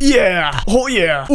yeah. Oh, yeah.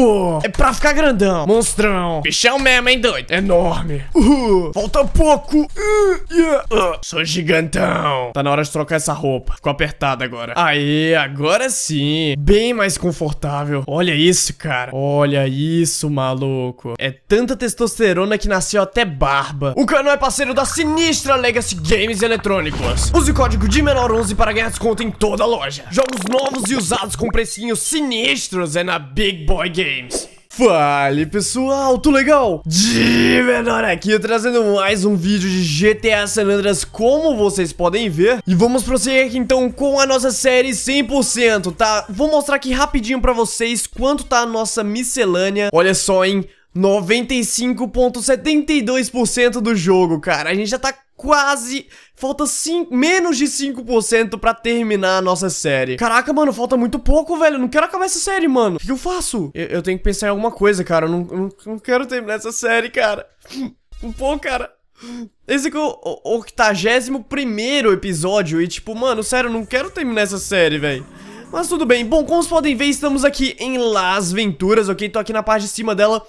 é pra ficar grandão. Monstrão. Bichão mesmo, hein, doido? Enorme. Uh, falta pouco. Uh, yeah. Uh, sou gigantão. Tá na hora de trocar essa roupa. Ficou apertado agora. Aê, agora sim. Bem mais confortável. Olha isso, cara. Olha isso, maluco. É tanta testosterona que nasceu até barba. O canal é parceiro da sinistra Legacy Games Eletrônicos. Use código de menor 11 para ganhar desconto em toda a loja. Jogos novos e usados com precinho sinistro sinistros é na Big Boy Games. Fale pessoal, tudo legal? De menor aqui trazendo mais um vídeo de GTA San Andreas como vocês podem ver E vamos prosseguir aqui então com a nossa série 100%, tá? Vou mostrar aqui rapidinho pra vocês quanto tá a nossa miscelânea Olha só, hein? 95.72% do jogo, cara. A gente já tá quase... Falta cinco, menos de 5% pra terminar a nossa série. Caraca, mano, falta muito pouco, velho. Eu não quero acabar essa série, mano. O que eu faço? Eu, eu tenho que pensar em alguma coisa, cara. Eu não, eu não quero terminar essa série, cara. Bom, cara... Esse é o 81 episódio e tipo, mano, sério, eu não quero terminar essa série, velho. Mas tudo bem. Bom, como vocês podem ver, estamos aqui em Las Venturas, ok? Tô aqui na parte de cima dela.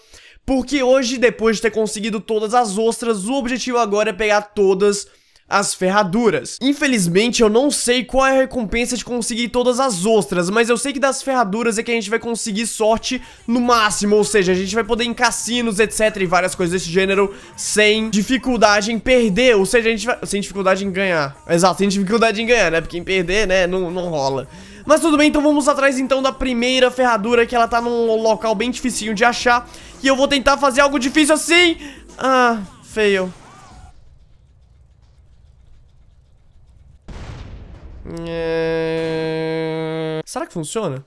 Porque hoje, depois de ter conseguido todas as ostras, o objetivo agora é pegar todas as ferraduras. Infelizmente, eu não sei qual é a recompensa de conseguir todas as ostras, mas eu sei que das ferraduras é que a gente vai conseguir sorte no máximo, ou seja, a gente vai poder ir em cassinos, etc, e várias coisas desse gênero sem dificuldade em perder, ou seja, a gente vai... sem dificuldade em ganhar. Exato, sem dificuldade em ganhar, né? Porque em perder, né, não, não rola. Mas tudo bem, então vamos atrás então da primeira ferradura, que ela tá num local bem dificinho de achar. E eu vou tentar fazer algo difícil assim. Ah, fail. É... Será que funciona?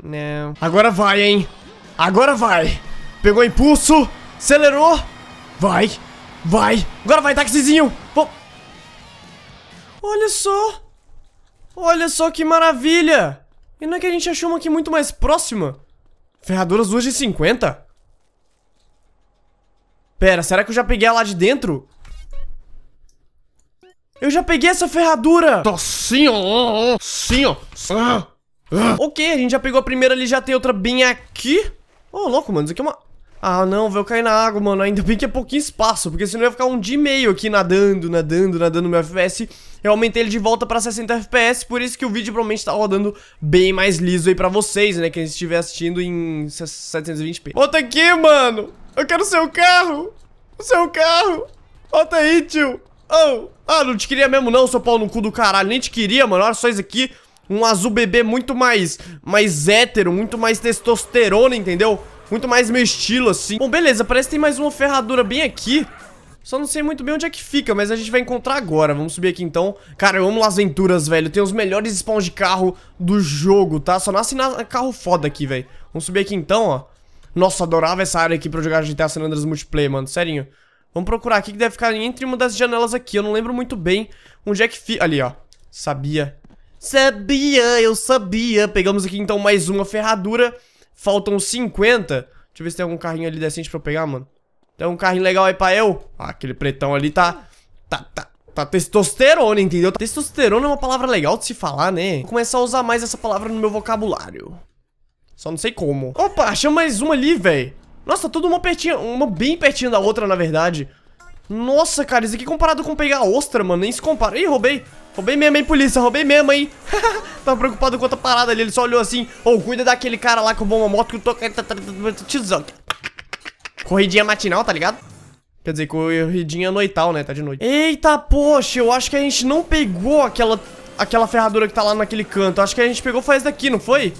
Não. Agora vai, hein? Agora vai. Pegou impulso, acelerou. Vai, vai. Agora vai, taxizinho. Vou... Olha só. Olha só que maravilha! E não é que a gente achou uma aqui muito mais próxima? Ferraduras 2 de 50? Pera, será que eu já peguei ela lá de dentro? Eu já peguei essa ferradura! Tá sim, ó, sim, ó. Ah, ah. Ok, a gente já pegou a primeira ali, já tem outra bem aqui. Ô, oh, louco, mano, isso aqui é uma... Ah, não, vou cair na água, mano. Ainda bem que é pouquinho espaço, porque senão eu ia ficar um dia e meio aqui nadando, nadando, nadando meu FPS. Eu aumentei ele de volta pra 60 FPS, por isso que o vídeo provavelmente tá rodando bem mais liso aí pra vocês, né? Quem estiver assistindo em 720p. Volta aqui, mano! Eu quero o seu carro! O seu carro! Volta aí, tio! Oh! Ah, não te queria mesmo não, seu pau no cu do caralho. Nem te queria, mano. Olha só isso aqui. Um azul bebê muito mais... Mais hétero, muito mais testosterona, entendeu? Muito mais meu estilo, assim. Bom, beleza, parece que tem mais uma ferradura bem aqui. Só não sei muito bem onde é que fica, mas a gente vai encontrar agora. Vamos subir aqui então. Cara, eu amo as aventuras velho. Tem os melhores spawns de carro do jogo, tá? Só nasce na... carro foda aqui, velho. Vamos subir aqui então, ó. Nossa, adorava essa área aqui pra jogar GTA San Andreas Multiplayer, mano. Serinho. Vamos procurar aqui que deve ficar entre uma das janelas aqui. Eu não lembro muito bem onde é que fica. Ali, ó. Sabia. Sabia, eu sabia. Pegamos aqui então mais uma ferradura. Faltam 50. Deixa eu ver se tem algum carrinho ali decente pra eu pegar, mano. Tem um carrinho legal aí pra eu. Ah, aquele pretão ali tá... Tá, tá, tá testosterona, entendeu? Testosterona é uma palavra legal de se falar, né? Vou começar a usar mais essa palavra no meu vocabulário. Só não sei como. Opa, achei mais uma ali, velho. Nossa, tudo uma pertinha, uma bem pertinho da outra, na verdade. Nossa, cara, isso aqui comparado com pegar ostra, mano, nem se compara. Ih, roubei. Roubei mesmo, hein, polícia, roubei mesmo, hein Tava preocupado com outra parada ali, ele só olhou assim Ô, oh, cuida daquele cara lá com uma bomba moto que eu tô... Tizão Corridinha matinal, tá ligado? Quer dizer, corridinha noital, né, tá de noite Eita, poxa, eu acho que a gente não pegou aquela... Aquela ferradura que tá lá naquele canto Acho que a gente pegou faz daqui, não foi?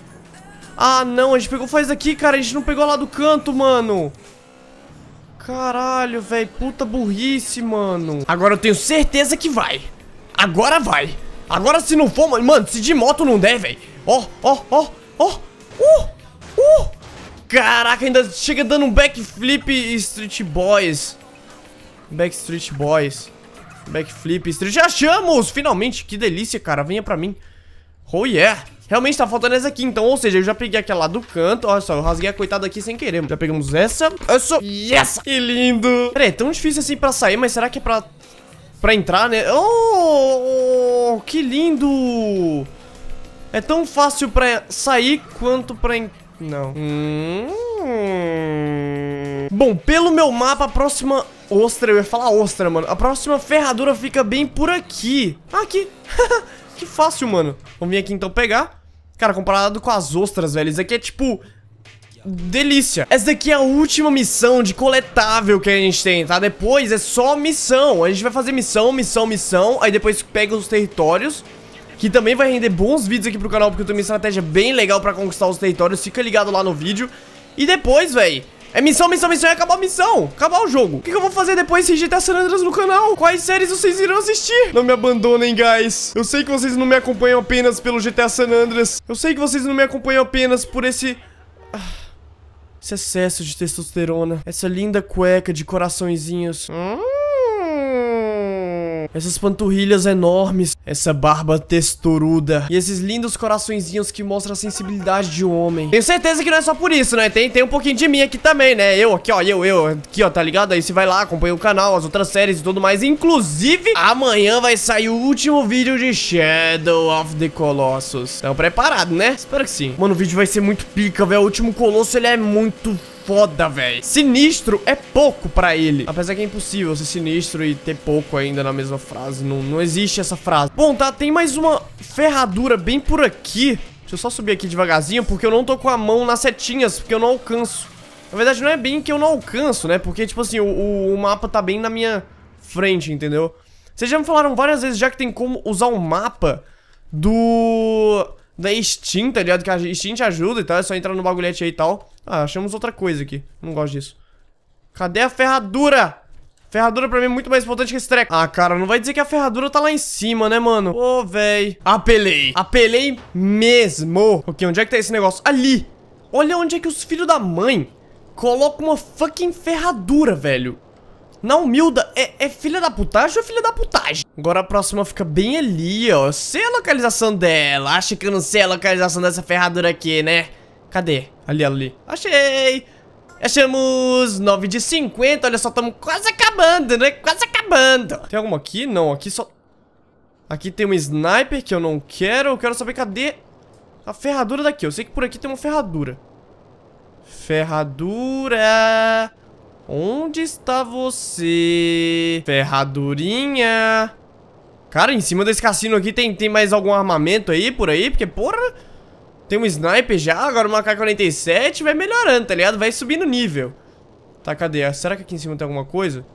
Ah, não, a gente pegou faz daqui, cara A gente não pegou lá do canto, mano Caralho, velho. Puta burrice, mano. Agora eu tenho certeza que vai. Agora vai. Agora se não for, mano, se de moto não der, velho. Ó, ó, ó, ó. Uh, uh. Caraca, ainda chega dando um backflip Street Boys. Backstreet Boys. Backflip Street. Já Achamos! Finalmente, que delícia, cara. Venha pra mim. Oh, yeah. Realmente tá faltando essa aqui, então, ou seja, eu já peguei aquela do canto Olha só, eu rasguei a coitada aqui sem querer Já pegamos essa, essa e essa Que lindo Pera, é tão difícil assim pra sair, mas será que é pra, pra entrar, né? Oh, oh, oh que lindo É tão fácil pra sair quanto pra entrar Não hum... Bom, pelo meu mapa, a próxima ostra, eu ia falar ostra, mano A próxima ferradura fica bem por aqui Aqui Que fácil, mano. Vamos vir aqui então pegar. Cara, comparado com as ostras, velho, isso aqui é tipo... Delícia. Essa daqui é a última missão de coletável que a gente tem, tá? Depois é só missão. A gente vai fazer missão, missão, missão. Aí depois pega os territórios. Que também vai render bons vídeos aqui pro canal, porque eu tenho uma estratégia bem legal pra conquistar os territórios. Fica ligado lá no vídeo. E depois, velho... É missão, missão, missão. É acabar a missão. Acabar o jogo. O que, que eu vou fazer depois se GTA San Andreas no canal? Quais séries vocês irão assistir? Não me abandonem, guys. Eu sei que vocês não me acompanham apenas pelo GTA San Andreas. Eu sei que vocês não me acompanham apenas por esse... Ah, esse excesso de testosterona. Essa linda cueca de coraçõezinhos. Hum? Essas panturrilhas enormes. Essa barba texturuda. E esses lindos coraçõezinhos que mostram a sensibilidade de um homem. Tenho certeza que não é só por isso, né? Tem, tem um pouquinho de mim aqui também, né? Eu aqui, ó. Eu, eu. Aqui, ó. Tá ligado? Aí você vai lá, acompanha o canal, as outras séries e tudo mais. Inclusive, amanhã vai sair o último vídeo de Shadow of the Colossus. Tão preparado, né? Espero que sim. Mano, o vídeo vai ser muito pica, velho. O último Colosso, ele é muito foda, velho. Sinistro é pouco pra ele. Apesar que é impossível ser sinistro e ter pouco ainda na mesma frase. Não, não existe essa frase. Bom, tá, tem mais uma ferradura bem por aqui. Deixa eu só subir aqui devagarzinho, porque eu não tô com a mão nas setinhas, porque eu não alcanço. Na verdade, não é bem que eu não alcanço, né? Porque, tipo assim, o, o mapa tá bem na minha frente, entendeu? Vocês já me falaram várias vezes já que tem como usar o um mapa do... Da Steam, tá ligado? Que a Steam te ajuda e tal, é só entrar no bagulhete aí e tal. Ah, achamos outra coisa aqui. Não gosto disso. Cadê a ferradura? Ferradura pra mim é muito mais importante que esse treco. Ah, cara, não vai dizer que a ferradura tá lá em cima, né, mano? Ô, oh, véi. Apelei. Apelei mesmo. Ok, onde é que tá esse negócio? Ali. Olha onde é que os filhos da mãe colocam uma fucking ferradura, velho. Na humilda, é, é filha da putagem ou é filha da putagem? Agora a próxima fica bem ali, ó. Eu sei a localização dela. Acho que eu não sei a localização dessa ferradura aqui, né? Cadê? Ali, ali. Achei! Achamos 9 de 50. Olha só, estamos quase acabando, né? Quase acabando. Tem alguma aqui? Não, aqui só... Aqui tem um sniper que eu não quero. Eu quero saber cadê a ferradura daqui. Eu sei que por aqui tem uma ferradura. Ferradura... Onde está você? Ferradurinha... Cara, em cima desse cassino aqui tem, tem mais algum armamento aí, por aí? Porque, porra... Tem um sniper já, agora uma k 47 vai melhorando, tá ligado? Vai subindo o nível. Tá, cadê? Será que aqui em cima tem alguma coisa?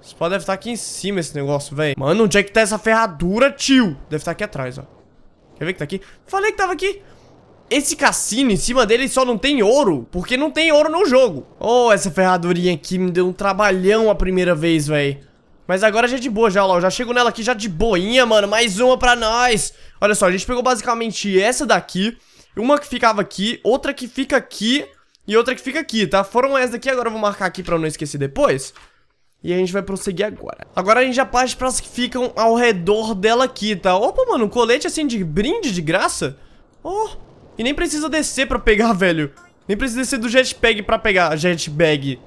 Esse deve estar tá aqui em cima, esse negócio, velho. Mano, onde é que tá essa ferradura, tio? Deve estar tá aqui atrás, ó. Quer ver que tá aqui? Falei que tava aqui. Esse cassino, em cima dele só não tem ouro, porque não tem ouro no jogo. Oh, essa ferradurinha aqui me deu um trabalhão a primeira vez, velho. Mas agora já é de boa, já, ó, já chego nela aqui já de boinha, mano. Mais uma pra nós. Olha só, a gente pegou basicamente essa daqui. Uma que ficava aqui, outra que fica aqui e outra que fica aqui, tá? Foram essas daqui, agora eu vou marcar aqui pra não esquecer depois. E a gente vai prosseguir agora. Agora a gente já parte pras que ficam ao redor dela aqui, tá? Opa, mano, um colete assim de brinde, de graça? Oh, e nem precisa descer pra pegar, velho. Nem precisa descer do jetpack pra pegar. Jetbag.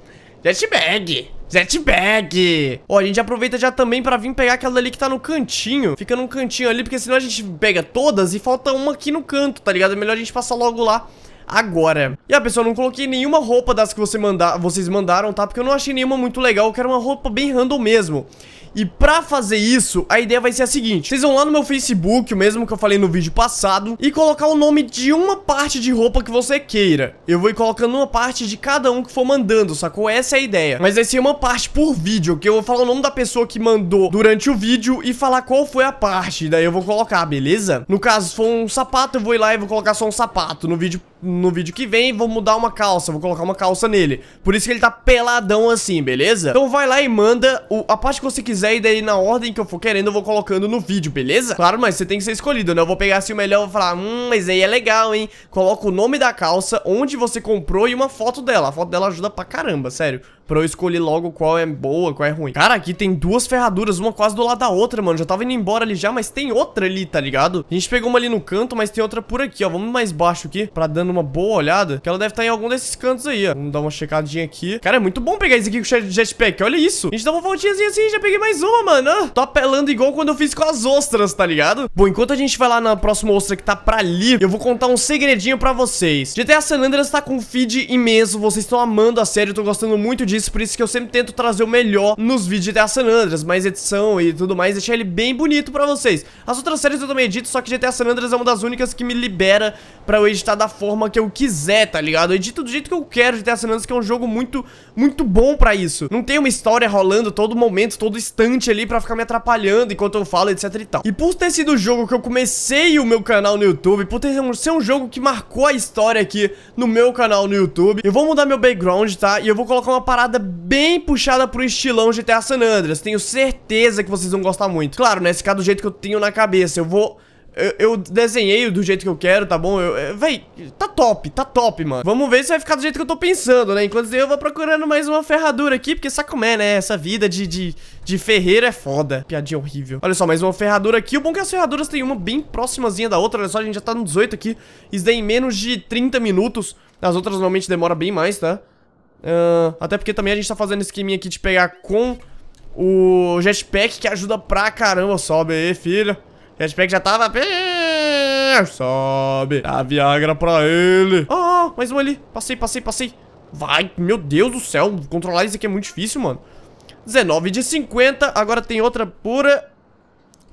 Jetbag. Jetpack! Ó, a gente aproveita já também pra vir pegar aquela ali que tá no cantinho. Fica num cantinho ali, porque senão a gente pega todas e falta uma aqui no canto, tá ligado? É melhor a gente passar logo lá agora. E a pessoal, não coloquei nenhuma roupa das que você manda... vocês mandaram, tá? Porque eu não achei nenhuma muito legal, eu quero uma roupa bem random mesmo. E pra fazer isso, a ideia vai ser a seguinte. Vocês vão lá no meu Facebook, o mesmo que eu falei no vídeo passado, e colocar o nome de uma parte de roupa que você queira. Eu vou ir colocando uma parte de cada um que for mandando, sacou? Essa é a ideia. Mas vai ser uma parte por vídeo, que eu vou falar o nome da pessoa que mandou durante o vídeo e falar qual foi a parte. Daí eu vou colocar, beleza? No caso, se for um sapato, eu vou ir lá e vou colocar só um sapato no vídeo no vídeo que vem, vou mudar uma calça, vou colocar uma calça nele. Por isso que ele tá peladão assim, beleza? Então vai lá e manda o, a parte que você quiser e daí na ordem que eu for querendo eu vou colocando no vídeo, beleza? Claro, mas você tem que ser escolhido, né? Eu vou pegar assim o melhor e vou falar, hum, mas aí é legal, hein? Coloca o nome da calça, onde você comprou e uma foto dela. A foto dela ajuda pra caramba, sério pra eu escolher logo qual é boa, qual é ruim. Cara, aqui tem duas ferraduras, uma quase do lado da outra, mano. Já tava indo embora ali já, mas tem outra ali, tá ligado? A gente pegou uma ali no canto, mas tem outra por aqui, ó. Vamos mais baixo aqui, pra dando uma boa olhada, que ela deve estar tá em algum desses cantos aí, ó. Vamos dar uma checadinha aqui. Cara, é muito bom pegar isso aqui com o jetpack, olha isso. A gente dá uma voltinha assim, já peguei mais uma, mano. tô apelando igual quando eu fiz com as ostras, tá ligado? Bom, enquanto a gente vai lá na próxima ostra que tá pra ali, eu vou contar um segredinho pra vocês. GTA San Andreas tá com feed imenso, vocês estão amando a série, eu tô gostando muito disso por isso que eu sempre tento trazer o melhor nos vídeos de GTA San Andreas, mais edição e tudo mais, deixar ele bem bonito pra vocês. As outras séries eu também edito, só que GTA San Andreas é uma das únicas que me libera pra eu editar da forma que eu quiser, tá ligado? Eu edito do jeito que eu quero GTA San Andreas, que é um jogo muito, muito bom pra isso. Não tem uma história rolando todo momento, todo instante ali pra ficar me atrapalhando enquanto eu falo, etc e tal. E por ter sido o jogo que eu comecei o meu canal no YouTube, por ter ser um jogo que marcou a história aqui no meu canal no YouTube, eu vou mudar meu background, tá? E eu vou colocar uma parada parada bem puxada pro estilão GTA San Andreas. Tenho certeza que vocês vão gostar muito. Claro, né? ficar do jeito que eu tenho na cabeça. Eu vou... Eu, eu, desenhei do jeito que eu quero, tá bom? Eu, eu, véi, tá top, tá top, mano Vamos ver se vai ficar do jeito que eu tô pensando, né? Enquanto eu vou procurando mais uma ferradura aqui Porque sabe como é, né? Essa vida de, de, de ferreiro é foda Piadinha horrível Olha só, mais uma ferradura aqui O bom é que as ferraduras tem uma bem próximazinha da outra Olha só, a gente já tá no 18 aqui Isso daí em menos de 30 minutos As outras normalmente demora bem mais, tá? Uh, até porque também a gente tá fazendo esqueminha aqui de pegar com o jetpack, que ajuda pra caramba. Sobe aí, filho. Jetpack já tava... Sobe. A Viagra pra ele. Ah, mais um ali. Passei, passei, passei. Vai, meu Deus do céu. Controlar isso aqui é muito difícil, mano. 19 de 50. Agora tem outra pura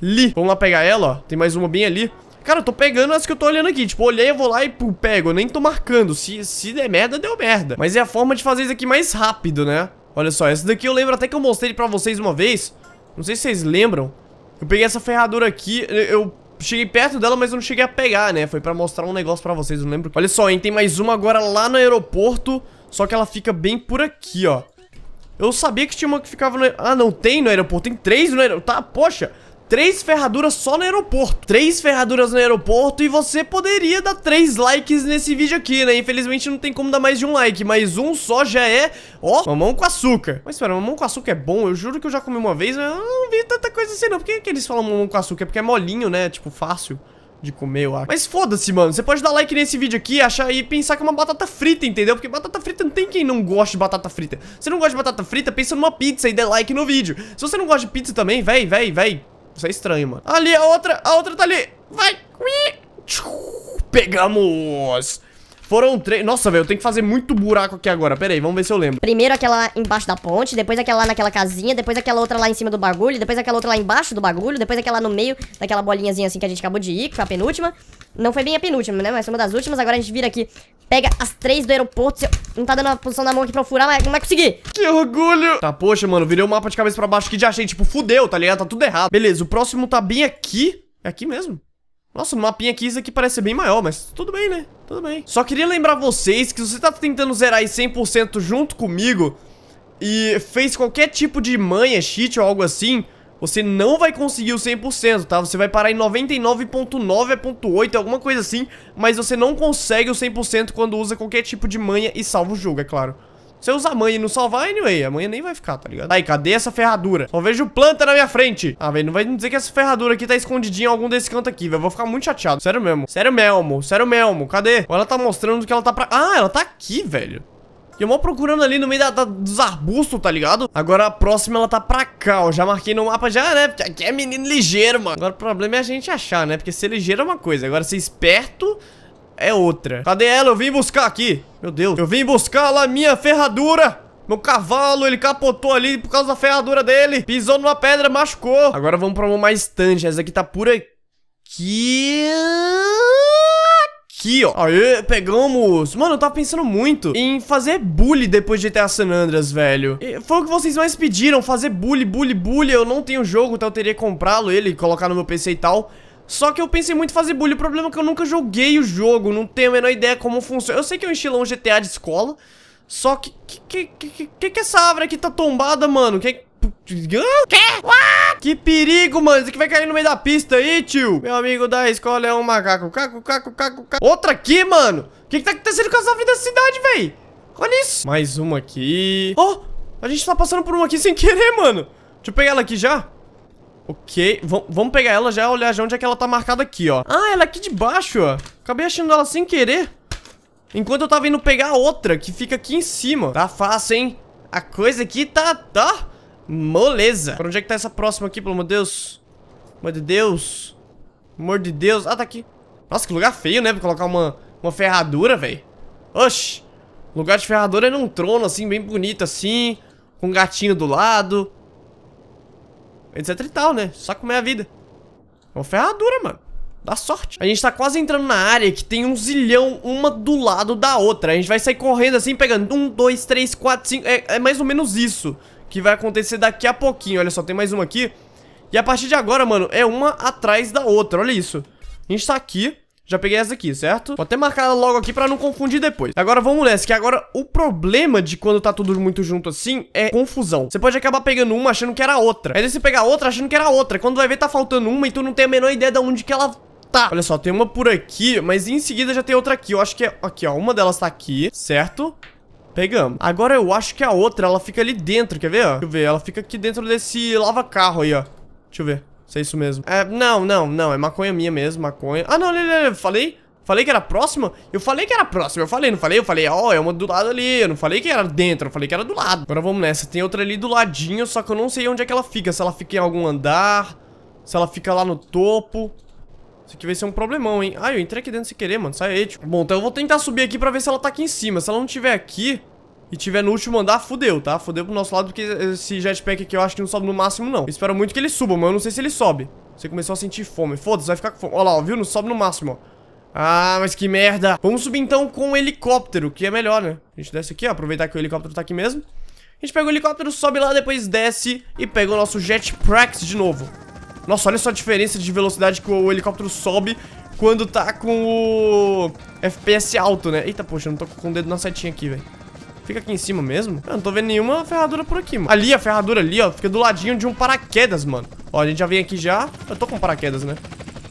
ali. Vamos lá pegar ela, ó. Tem mais uma bem ali. Cara, eu tô pegando as que eu tô olhando aqui. Tipo, olhei, eu vou lá e pô, pego. Eu nem tô marcando. Se, se der merda, deu merda. Mas é a forma de fazer isso aqui mais rápido, né? Olha só, essa daqui eu lembro até que eu mostrei pra vocês uma vez. Não sei se vocês lembram. Eu peguei essa ferradura aqui, eu... Cheguei perto dela, mas eu não cheguei a pegar, né? Foi pra mostrar um negócio pra vocês, não lembro. Olha só, hein? Tem mais uma agora lá no aeroporto. Só que ela fica bem por aqui, ó. Eu sabia que tinha uma que ficava no... Ah, não, tem no aeroporto. Tem três no aeroporto. Tá, poxa três ferraduras só no aeroporto. Três ferraduras no aeroporto e você poderia dar três likes nesse vídeo aqui, né? Infelizmente não tem como dar mais de um like, mas um só já é, ó, mamão com açúcar. Mas espera, mamão com açúcar é bom? Eu juro que eu já comi uma vez, mas eu não vi tanta coisa assim não. Por que, que eles falam mamão com açúcar? Porque é molinho, né? Tipo, fácil de comer, eu acho. Mas foda-se, mano. Você pode dar like nesse vídeo aqui achar, e pensar que é uma batata frita, entendeu? Porque batata frita não tem quem não goste de batata frita. Se não gosta de batata frita, pensa numa pizza e dê like no vídeo. Se você não gosta de pizza também, véi, véi, véi. Isso é estranho, mano. Ali, a outra, a outra tá ali. Vai. Pegamos. Foram três... Nossa, velho, eu tenho que fazer muito buraco aqui agora. Pera aí, vamos ver se eu lembro. Primeiro aquela lá embaixo da ponte, depois aquela lá naquela casinha, depois aquela outra lá em cima do bagulho, depois aquela outra lá embaixo do bagulho, depois aquela no meio daquela bolinhazinha assim que a gente acabou de ir, que foi a penúltima. Não foi bem a penúltima, né? Mas foi uma das últimas. Agora a gente vira aqui, pega as três do aeroporto. Não tá dando a posição da mão aqui pra eu furar, mas não vai conseguir. Que orgulho. Tá, poxa, mano, virei o mapa de cabeça pra baixo aqui de achei. Tipo, fudeu, tá ligado? Tá tudo errado. Beleza, o próximo tá bem aqui. É aqui mesmo? Nossa, no mapinha aqui isso aqui parece bem maior, mas tudo bem, né? Tudo bem. Só queria lembrar vocês que se você tá tentando zerar aí 100% junto comigo e fez qualquer tipo de manha, cheat ou algo assim, você não vai conseguir o 100%, tá? Você vai parar em 99.9.8, é alguma coisa assim, mas você não consegue o 100% quando usa qualquer tipo de manha e salva o jogo, é claro. Se eu usar mãe e não salvar, anyway, a mãe nem vai ficar, tá ligado? Aí, cadê essa ferradura? Só vejo planta na minha frente. Ah, velho, não vai dizer que essa ferradura aqui tá escondidinha em algum desse canto aqui, velho. Vou ficar muito chateado. Sério mesmo. Sério Melmo? Sério Melmo? Cadê? Ou ela tá mostrando que ela tá pra... Ah, ela tá aqui, velho. E eu mó procurando ali no meio da, da, dos arbustos, tá ligado? Agora a próxima ela tá pra cá, ó. Já marquei no mapa já, né? Porque aqui é menino ligeiro, mano. Agora o problema é a gente achar, né? Porque ser ligeiro é uma coisa. Agora ser esperto é outra. Cadê ela? Eu vim buscar aqui. Meu Deus. Eu vim buscar lá minha ferradura. Meu cavalo, ele capotou ali por causa da ferradura dele. Pisou numa pedra, machucou. Agora vamos pra uma mais tanja. Essa aqui tá por aqui... Aqui, ó. Aê, pegamos. Mano, eu tava pensando muito em fazer bully depois de GTA San Andreas, velho. E foi o que vocês mais pediram, fazer bully, bully, bully. Eu não tenho jogo, então eu teria que comprá-lo, ele, colocar no meu PC e tal. Só que eu pensei muito em fazer bullying, o problema é que eu nunca joguei o jogo, não tenho a menor ideia como funciona. Eu sei que é um estilão GTA de escola, só que... Que que, que, que, que é essa árvore aqui tá tombada, mano? Que... Que perigo, mano. Isso aqui vai cair no meio da pista aí, tio. Meu amigo da escola é um macaco. Caco, caco, caco, caco. Outra aqui, mano. O que, que tá acontecendo com essa vida da cidade, véi? Olha isso. Mais uma aqui. Oh, a gente tá passando por uma aqui sem querer, mano. Deixa eu pegar ela aqui já. Ok, v vamos pegar ela já e olhar já onde é que ela tá marcada aqui, ó Ah, ela é aqui de baixo, ó Acabei achando ela sem querer Enquanto eu tava indo pegar a outra, que fica aqui em cima Tá fácil, hein? A coisa aqui tá, tá moleza Pra onde é que tá essa próxima aqui, pelo amor de Deus? Amor de Deus Amor de Deus, ah, tá aqui Nossa, que lugar feio, né? Pra colocar uma, uma ferradura, velho Oxi Lugar de ferradura é num trono, assim, bem bonito, assim Com um gatinho do lado etc e tal, né? Só comer a vida. É uma ferradura, mano. Dá sorte. A gente tá quase entrando na área que tem um zilhão uma do lado da outra. A gente vai sair correndo assim, pegando um, dois, três, quatro, cinco... É, é mais ou menos isso que vai acontecer daqui a pouquinho. Olha só, tem mais uma aqui. E a partir de agora, mano, é uma atrás da outra. Olha isso. A gente tá aqui. Já peguei essa aqui, certo? Vou até marcar ela logo aqui pra não confundir depois. Agora vamos nessa, que agora o problema de quando tá tudo muito junto assim é confusão. Você pode acabar pegando uma achando que era outra. Aí você pegar outra achando que era outra. Quando vai ver tá faltando uma e tu não tem a menor ideia de onde que ela tá. Olha só, tem uma por aqui, mas em seguida já tem outra aqui. Eu acho que é... Aqui, ó, uma delas tá aqui, certo? Pegamos. Agora eu acho que a outra, ela fica ali dentro, quer ver? Deixa eu ver, ela fica aqui dentro desse lava-carro aí, ó. Deixa eu ver. Se é isso mesmo. É, não, não, não. É maconha minha mesmo, maconha. Ah, não, não, não, falei? Falei que era próxima? Eu falei que era próxima, eu falei, não falei? Eu falei, ó, oh, é uma do lado ali, eu não falei que era dentro, eu falei que era do lado Agora vamos nessa, tem outra ali do ladinho, só que eu não sei onde é que ela fica Se ela fica em algum andar, se ela fica lá no topo isso aqui vai ser um problemão, hein? Ah, eu entrei aqui dentro sem querer, mano. Sai aí, tipo. Bom, então eu vou tentar subir aqui pra ver se ela tá aqui em cima. Se ela não tiver aqui, e tiver no último andar, fudeu, tá? Fudeu pro nosso lado, porque esse jetpack aqui eu acho que não sobe no máximo, não. Eu espero muito que ele suba, mas eu não sei se ele sobe. Você começou a sentir fome. Foda-se, vai ficar com fome. Olha lá, ó, viu? Não sobe no máximo, ó. Ah, mas que merda. Vamos subir então com o helicóptero, que é melhor, né? A gente desce aqui, ó, aproveitar que o helicóptero tá aqui mesmo. A gente pega o helicóptero, sobe lá, depois desce e pega o nosso jetpack de novo. Nossa, olha só a diferença de velocidade que o helicóptero sobe quando tá com o FPS alto, né? Eita, poxa, eu não tô com o dedo na setinha aqui, velho. Fica aqui em cima mesmo. Eu não tô vendo nenhuma ferradura por aqui, mano. Ali, a ferradura ali, ó. Fica do ladinho de um paraquedas, mano. Ó, a gente já vem aqui já. Eu tô com paraquedas, né?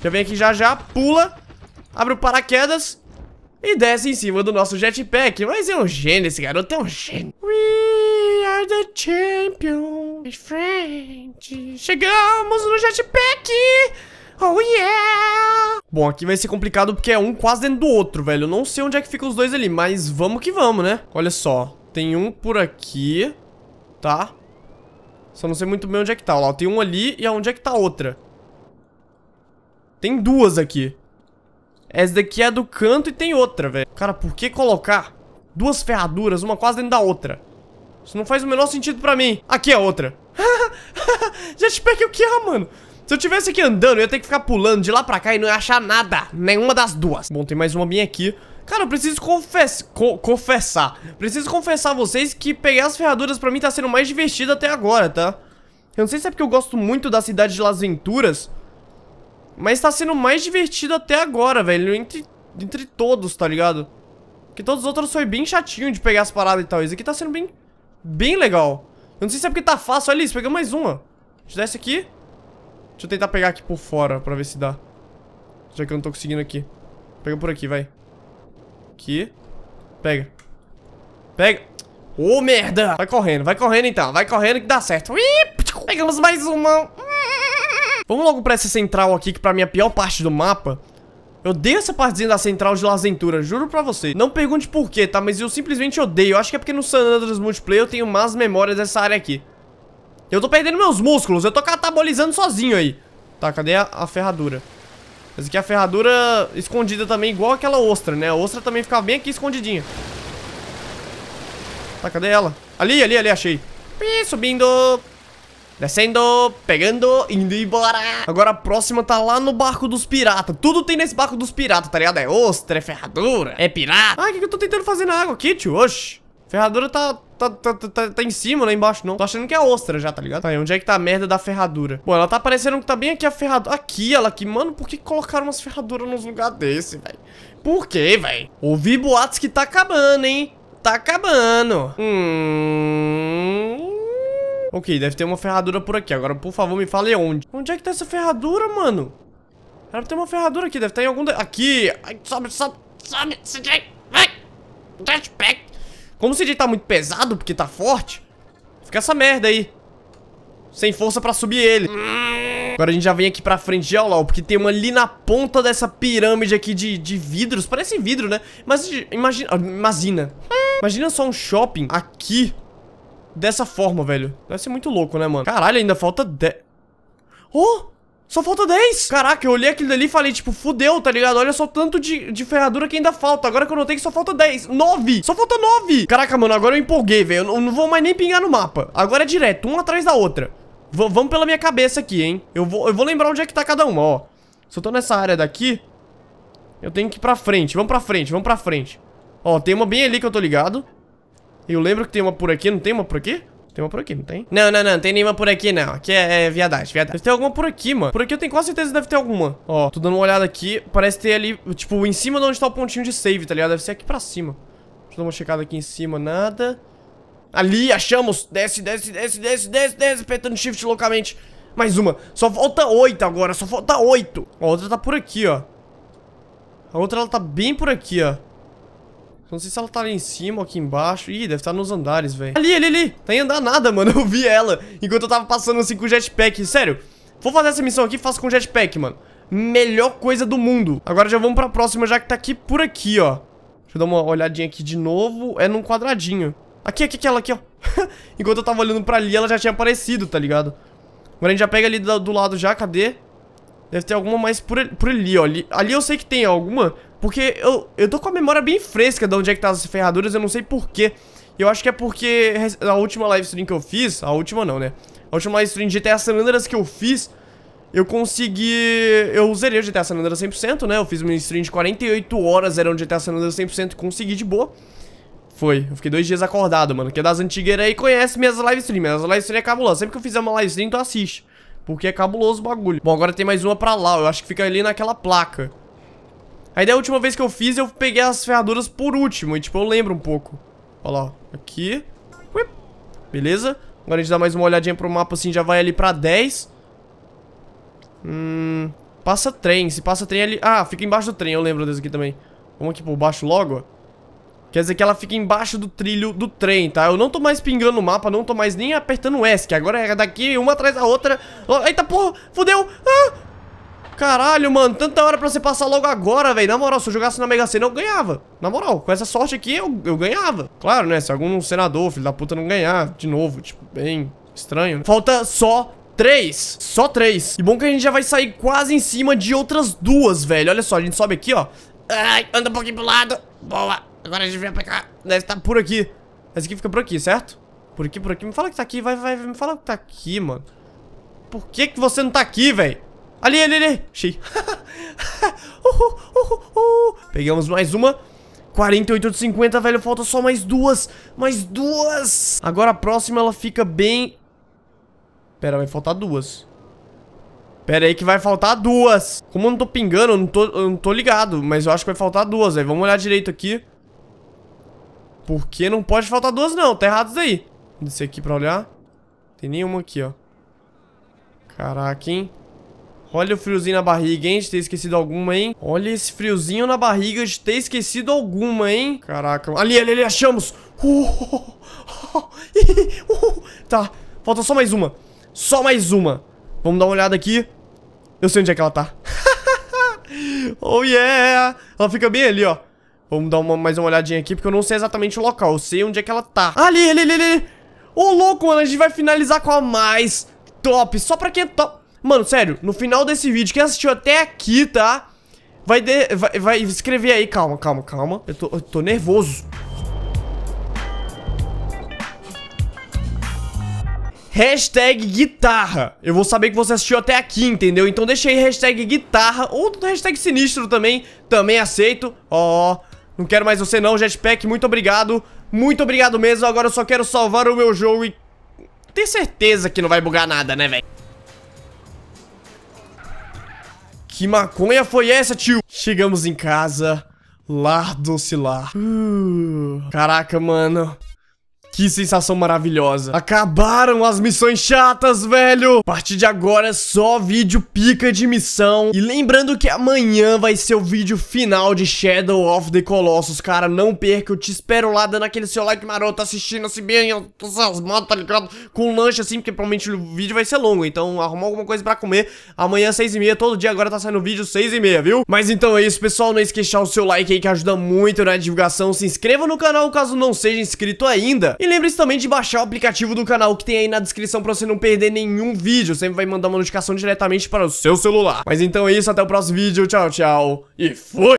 Já vem aqui já, já. Pula. Abre o paraquedas. E desce em cima do nosso jetpack. Mas é um gênio esse garoto, é um gênio. We are the champions, friend. Chegamos no jetpack. Bom, aqui vai ser complicado porque é um quase dentro do outro, velho. Eu não sei onde é que ficam os dois ali, mas vamos que vamos, né? Olha só, tem um por aqui, tá? Só não sei muito bem onde é que tá. Olha lá, tem um ali e aonde é que tá a outra. Tem duas aqui. Essa daqui é do canto e tem outra, velho. Cara, por que colocar duas ferraduras, uma quase dentro da outra? Isso não faz o menor sentido pra mim. Aqui é a outra. Já te peguei o que é, mano? Se eu tivesse aqui andando, eu ia ter que ficar pulando de lá pra cá e não ia achar nada. Nenhuma das duas. Bom, tem mais uma minha aqui. Cara, eu preciso confess... Co confessar. Preciso confessar a vocês que pegar as ferraduras pra mim tá sendo mais divertido até agora, tá? Eu não sei se é porque eu gosto muito da cidade de Las Venturas, mas tá sendo mais divertido até agora, velho. Entre, entre todos, tá ligado? Porque todos os outros foi bem chatinho de pegar as paradas e tal. Isso aqui tá sendo bem, bem legal. Eu não sei se é porque tá fácil. Olha isso, pegamos mais uma. Deixa eu dar essa aqui. Deixa eu tentar pegar aqui por fora pra ver se dá. Já que eu não tô conseguindo aqui. Pega por aqui, vai. Aqui. Pega. Pega. Ô, oh, merda! Vai correndo, vai correndo então. Vai correndo que dá certo. Pegamos mais uma. Vamos logo pra essa central aqui, que pra mim é a pior parte do mapa. Eu odeio essa partezinha da central de Lazentura, juro pra você. Não pergunte por quê, tá? Mas eu simplesmente odeio. Eu acho que é porque no San Andreas Multiplayer eu tenho más memórias dessa área aqui. Eu tô perdendo meus músculos. Eu tô catabolizando sozinho aí. Tá, cadê a, a ferradura? Essa aqui é a ferradura escondida também, igual aquela ostra, né? A ostra também ficava bem aqui escondidinha. Tá, cadê ela? Ali, ali, ali, achei. Subindo. Descendo, pegando, indo embora Agora a próxima tá lá no barco dos piratas Tudo tem nesse barco dos piratas, tá ligado? É ostra, é ferradura, é pirata Ah, o que, que eu tô tentando fazer na água aqui, tio? Oxi Ferradura tá, tá, tá, tá, tá em cima, não é embaixo, não. Tô achando que é ostra já, tá ligado? Aí, onde é que tá a merda da ferradura? Bom, ela tá parecendo que tá bem aqui a ferradura. Aqui, ela aqui. Mano, por que colocaram umas ferraduras nos lugares desse, velho? Por quê, velho? Ouvi boatos que tá acabando, hein? Tá acabando. Hum... Ok, deve ter uma ferradura por aqui. Agora, por favor, me fale onde. Onde é que tá essa ferradura, mano? Era pra ter uma ferradura aqui. Deve estar em algum... De... Aqui! Ai, sobe, sobe, sobe. Vai! Dashback! Como o CJ tá muito pesado, porque tá forte, fica essa merda aí. Sem força pra subir ele. Agora a gente já vem aqui pra frente de Aulau, porque tem uma ali na ponta dessa pirâmide aqui de, de vidros. Parece vidro, né? Mas imagina... Ah, imagina. Imagina só um shopping aqui dessa forma, velho. Deve ser muito louco, né, mano? Caralho, ainda falta De... Oh! Só falta 10. Caraca, eu olhei aquilo ali, e falei, tipo, fudeu, tá ligado? Olha só o tanto de, de ferradura que ainda falta. Agora que eu notei que só falta 10. 9. Só falta 9. Caraca, mano, agora eu empolguei, velho. Eu não, não vou mais nem pingar no mapa. Agora é direto, um atrás da outra. V vamos pela minha cabeça aqui, hein? Eu vou, eu vou lembrar onde é que tá cada uma, ó. Se eu tô nessa área daqui, eu tenho que ir pra frente. Vamos pra frente, vamos pra frente. Ó, tem uma bem ali que eu tô ligado. Eu lembro que tem uma por aqui, não tem uma por aqui? Tem uma por aqui, não tem? Não, não, não, não tem nenhuma por aqui, não. Aqui é, é viadagem, viadagem. Deve ter alguma por aqui, mano. Por aqui eu tenho quase certeza que deve ter alguma. Ó, tô dando uma olhada aqui. Parece ter ali, tipo, em cima de onde tá o pontinho de save, tá ligado? Deve ser aqui pra cima. Deixa eu dar uma checada aqui em cima, nada. Ali, achamos. Desce, desce, desce, desce, desce, desce. Apertando shift loucamente. Mais uma. Só falta oito agora, só falta oito. Ó, a outra tá por aqui, ó. A outra, ela tá bem por aqui, ó. Não sei se ela tá ali em cima ou aqui embaixo. Ih, deve estar tá nos andares, velho. Ali, ali, ali. Tá em andar nada, mano. Eu vi ela enquanto eu tava passando assim com o jetpack. Sério, vou fazer essa missão aqui faço com jetpack, mano. Melhor coisa do mundo. Agora já vamos pra próxima, já que tá aqui por aqui, ó. Deixa eu dar uma olhadinha aqui de novo. É num quadradinho. Aqui, aqui, aquela aqui, ó. enquanto eu tava olhando pra ali, ela já tinha aparecido, tá ligado? Agora a gente já pega ali do, lado já. Cadê? Deve ter alguma mais por, por ali, ó. Ali, ali eu sei que tem alguma... Porque eu, eu tô com a memória bem fresca de onde é que tá as ferraduras, eu não sei porquê. eu acho que é porque a última live stream que eu fiz, a última não, né? A última live stream de GTA San Andreas que eu fiz, eu consegui... Eu zerei o GTA San Andreas 100%, né? Eu fiz uma stream de 48 horas, era um GTA San Andreas 100% e consegui de boa. Foi, eu fiquei dois dias acordado, mano. Quem é das antigas aí conhece minhas live streams Minhas live stream é cabulosa. Sempre que eu fizer uma live stream, tu assiste. Porque é cabuloso o bagulho. Bom, agora tem mais uma pra lá. Eu acho que fica ali naquela placa. Aí da última vez que eu fiz, eu peguei as ferraduras por último. E, tipo, eu lembro um pouco. olha lá, aqui. Beleza. Agora a gente dá mais uma olhadinha pro mapa, assim, já vai ali pra 10. Hum... Passa trem. Se passa trem ali... Ah, fica embaixo do trem, eu lembro desse aqui também. Vamos aqui por baixo logo, Quer dizer que ela fica embaixo do trilho do trem, tá? Eu não tô mais pingando o mapa, não tô mais nem apertando S, que agora é daqui, uma atrás da outra. Eita, porra, fudeu! Ah, Caralho, mano, tanta hora pra você passar logo agora, velho. Na moral, se eu jogasse na Mega Sena, eu ganhava. Na moral, com essa sorte aqui, eu, eu ganhava. Claro, né? Se algum senador, filho da puta, não ganhar de novo, tipo, bem estranho. Né? Falta só Três. Só três. E bom que a gente já vai sair quase em cima de outras duas, velho. Olha só, a gente sobe aqui, ó. Ai, anda um pouquinho pro lado. Boa. Agora a gente vem pra cá. Deve né, estar tá por aqui. Essa aqui fica por aqui, certo? Por aqui, por aqui. Me fala que tá aqui. Vai, vai. Me fala que tá aqui, mano. Por que que você não tá aqui, velho? Ali, ali, ali. Achei. uhul, uhul, uhul. Pegamos mais uma. 48 de 50, velho. Falta só mais duas. Mais duas. Agora a próxima ela fica bem... Pera, vai faltar duas. Pera aí que vai faltar duas. Como eu não tô pingando, eu não tô, eu não tô ligado. Mas eu acho que vai faltar duas, velho. Vamos olhar direito aqui. Porque não pode faltar duas, não. Tá errado isso aí. Descer aqui pra olhar. Tem nenhuma aqui, ó. Caraca, hein? Olha o friozinho na barriga, hein? De ter esquecido alguma, hein? Olha esse friozinho na barriga de ter esquecido alguma, hein? Caraca. Ali, ali, ali, achamos! Uh, uh, uh, tá, falta só mais uma. Só mais uma. Vamos dar uma olhada aqui. Eu sei onde é que ela tá. oh, yeah! Ela fica bem ali, ó. Vamos dar uma, mais uma olhadinha aqui, porque eu não sei exatamente o local. Eu sei onde é que ela tá. Ali, ali, ali, ali. Ô, oh, louco, mano. A gente vai finalizar com a mais top. Só pra quem é top. Mano, sério, no final desse vídeo, quem assistiu até aqui, tá? Vai, de, vai, vai escrever aí, calma, calma, calma. Eu tô, eu tô nervoso. Hashtag guitarra. Eu vou saber que você assistiu até aqui, entendeu? Então deixa aí hashtag guitarra ou hashtag sinistro também. Também aceito. Ó, oh, não quero mais você não, Jetpack. Muito obrigado. Muito obrigado mesmo. Agora eu só quero salvar o meu jogo e... Ter certeza que não vai bugar nada, né, velho? Que maconha foi essa, tio? Chegamos em casa. Lar doce lar. Uh, caraca, mano. Que sensação maravilhosa. Acabaram as missões chatas, velho. A partir de agora é só vídeo pica de missão. E lembrando que amanhã vai ser o vídeo final de Shadow of the Colossus, cara. Não perca, eu te espero lá dando aquele seu like maroto, assistindo assim bem, as motos, tá ligado? Com lanche assim, porque provavelmente o vídeo vai ser longo. Então arruma alguma coisa pra comer. Amanhã seis e meia, todo dia agora tá saindo vídeo seis e meia, viu? Mas então é isso, pessoal. Não esqueça o seu like aí que ajuda muito na divulgação. Se inscreva no canal caso não seja inscrito ainda. E lembre-se também de baixar o aplicativo do canal que tem aí na descrição pra você não perder nenhum vídeo. Sempre vai mandar uma notificação diretamente para o seu celular. Mas então é isso, até o próximo vídeo. Tchau, tchau. E fui!